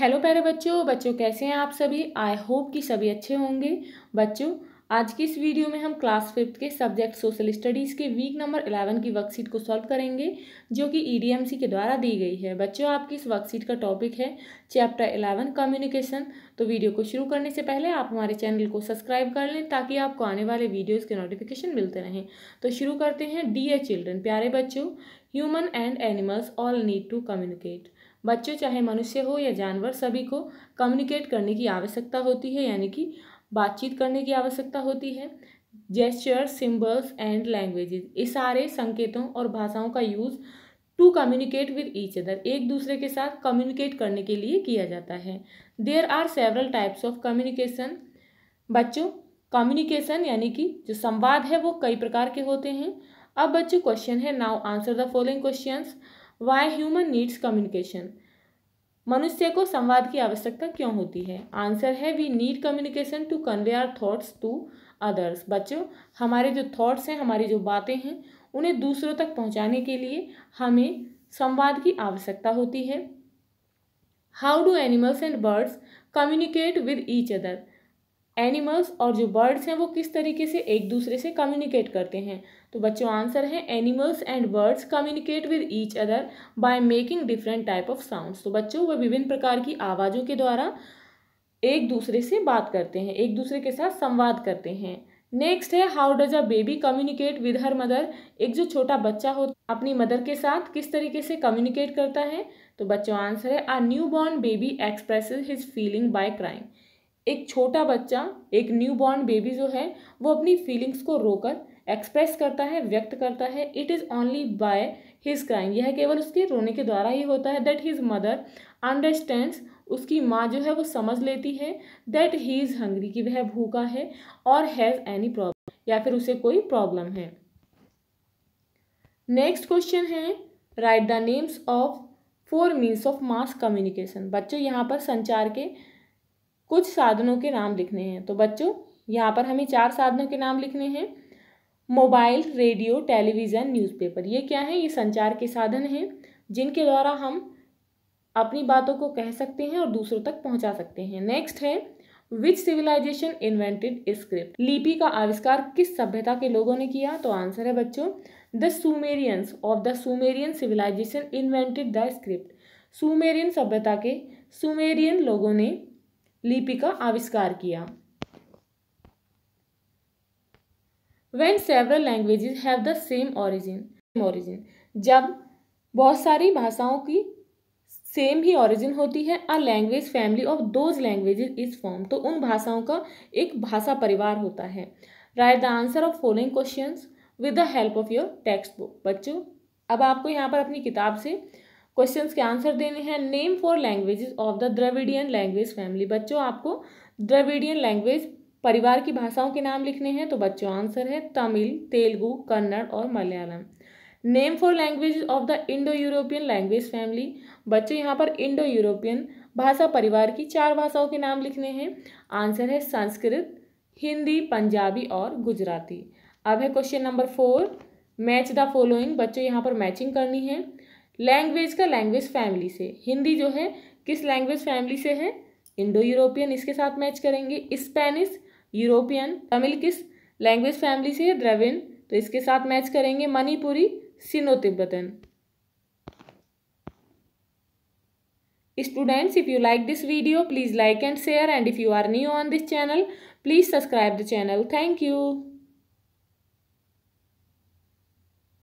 hello प्यारे बच्चों बच्चों कैसे हैं आप सभी आई होप कि सभी अच्छे होंगे बच्चों आज की इस वीडियो में हम क्लास फिफ्थ के सब्जेक्ट सोशल स्टडीज़ के वीक नंबर इलेवन की वर्कशीट को सॉल्व करेंगे जो कि ईडीएमसी e के द्वारा दी गई है बच्चों आपकी इस वर्कशीट का टॉपिक है चैप्टर इलेवन कम्युनिकेशन तो वीडियो को शुरू करने से पहले आप हमारे चैनल को सब्सक्राइब कर लें ताकि आपको आने वाले वीडियोज़ के नोटिफिकेशन मिलते रहें तो शुरू करते हैं डी चिल्ड्रन प्यारे बच्चों human and animals all need to communicate बच्चे चाहे मनुष्य हो या जानवर सभी को कम्युनिकेट करने की आवश्यकता होती है यानी कि बातचीत करने की आवश्यकता होती है जेस्चर सिम्बल्स एंड लैंग्वेजेस सारे संकेतों और भाषाओं का use to communicate with each other एक दूसरे के साथ कम्युनिकेट करने के लिए किया जाता है there are several types of communication बच्चों कम्युनिकेशन यानी कि जो संवाद है वो कई प्रकार के होते हैं अब बच्चों क्वेश्चन है now answer the following questions why human needs communication मनुष्य को संवाद की आवश्यकता क्यों होती है आंसर है we need communication to convey our thoughts to others बच्चों हमारे जो थॉट्स हैं हमारी जो बातें हैं उन्हें दूसरों तक पहुंचाने के लिए हमें संवाद की आवश्यकता होती है how do animals and birds communicate with each other animals और जो बर्ड्स हैं वो किस तरीके से एक दूसरे से कम्युनिकेट करते हैं तो बच्चों आंसर है animals and birds communicate with each other by making different type of sounds तो बच्चों वह विभिन्न प्रकार की आवाज़ों के द्वारा एक दूसरे से बात करते हैं एक दूसरे के साथ संवाद करते हैं नेक्स्ट है how does a baby communicate with her mother एक जो छोटा बच्चा हो अपनी मदर के साथ किस तरीके से कम्युनिकेट करता है तो बच्चों आंसर है a new born baby express his feeling by crying एक छोटा बच्चा एक न्यू बॉर्न बेबी जो है वो अपनी फीलिंग्स को रोकर एक्सप्रेस करता है व्यक्त करता है it is only by his crying यह केवल उसके रोने के द्वारा ही होता है दैट हिज मदर अंडरस्टैंड्स उसकी माँ जो है वो समझ लेती है दैट ही इज़ हंग्री कि वह भूखा है और हैज़ एनी प्रॉब्लम या फिर उसे कोई प्रॉब्लम है नेक्स्ट क्वेश्चन है write the names of four means of mass communication बच्चों यहाँ पर संचार के कुछ साधनों के नाम लिखने हैं तो बच्चों यहाँ पर हमें चार साधनों के नाम लिखने हैं मोबाइल रेडियो टेलीविज़न न्यूज़पेपर ये क्या है ये संचार के साधन हैं जिनके द्वारा हम अपनी बातों को कह सकते हैं और दूसरों तक पहुंचा सकते हैं नेक्स्ट है विच सिविलाइजेशन इन्वेंटेड स्क्रिप्ट लिपि का आविष्कार किस सभ्यता के लोगों ने किया तो आंसर है बच्चों the Sumerians of the Sumerian civilization invented the script Sumerian सभ्यता के सुमेरियन लोगों ने लिपि का आविष्कार किया when several language have the same origin origin जब बहुत सारी भाषाओं की सेम ही ऑरिजिन होती है a language family of those languages is form तो उन भाषाओं का एक भाषा परिवार होता है write the answer of following question with the help of your text book बच्चों अब आपको यहाँ पर अपनी किताब से क्वेश्चन के आंसर देने हैं name four languages of the Dravidian language family बच्चों आपको द्रविडियन लैंग्वेज परिवार की भाषाओं के नाम लिखने हैं तो बच्चों आंसर है तमिल तेलुगु कन्नड़ और Malayalam name four language of the Indo European language family बच्चों यहाँ पर इंडो यूरोपियन भाषा परिवार की चार भाषाओं के नाम लिखने हैं आंसर है संस्कृत हिंदी पंजाबी और गुजराती अब है question number four match the following बच्चों यहाँ पर मैचिंग करनी है लैंग्वेज का लैंग्वेज फैमिली से हिंदी जो है किस लैंग्वेज फैमिली से है इंडो यूरोपियन इसके साथ मैच करेंगे स्पेनिश यूरोपियन तमिल किस लैंग्वेज फैमिली से है द्रविन तो इसके साथ मैच करेंगे Manipuri Sino Tibetan students if you like this video please like and share and if you are new on this channel please subscribe the channel thank you